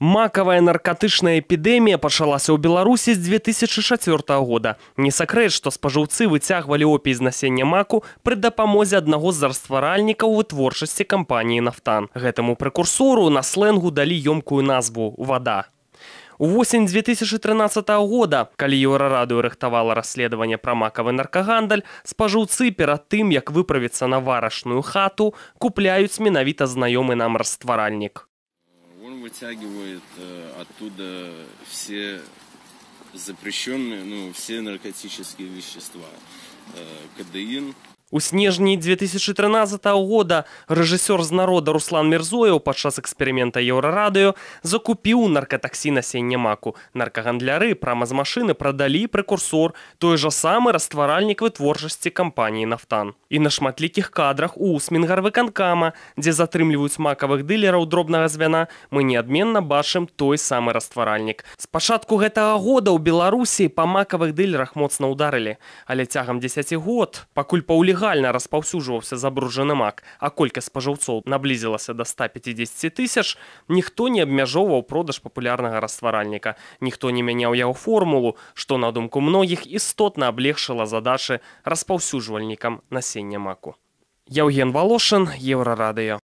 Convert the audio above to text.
Макавая наркатычная эпідэмія пачалася ў Беларусі з 2004 года. Не сакрэт, што спажыўцы выцягвалі опій з насення маку пры дапамозе аднаго з растваральнікаў вытворчасці кампаніі нафтан. Гэтаму прэкурсору на сленгу далі ёмкую назву вада. Увосень 2013 года, калі еўрарадыё рыхтавала расследаванне пра макавы наркагандаль, спажыўцы перад тым, як выправіцца на варачную хату, купляюць менавіта знаёмы нам растваральнік вытягивает э, оттуда все запрещенные, ну, все наркотические вещества. Э, кадеин, У снежні 2013 года рэжысёр з народа Руслан Мерзоеў падчас эксперымента еўрарадыё закупіў наркатаксі насення маку. Наркагандляры прама з машыны прадалі прэкурсор той жа самы растваральнік вытворчасці кампаніі нафтан. І на шматлікіх кадрах у усмінгарвыканкама, дзе затрымліваюць макавых дылераў дробнага звяна, мы неадменна бачым той самы растваральнік. Спачатку гэтага года ў Беларусі па макавых дылерах моцна ўдарылі, але цягам 10 год, пакуль паўлі легальна распаўсюджваўся забруджаны мак, а колькасць спажыўцоў наблізілася да 150 тысяч, ніхто не абмяжоўваў продаж папулярнага растваральніка. Ніхто не мяняў яго формулу, што на думку многіх істотна аблегшыла задачы распаўсюджвальнікам насення маку. Яўген Валошын, Еўрарадыё.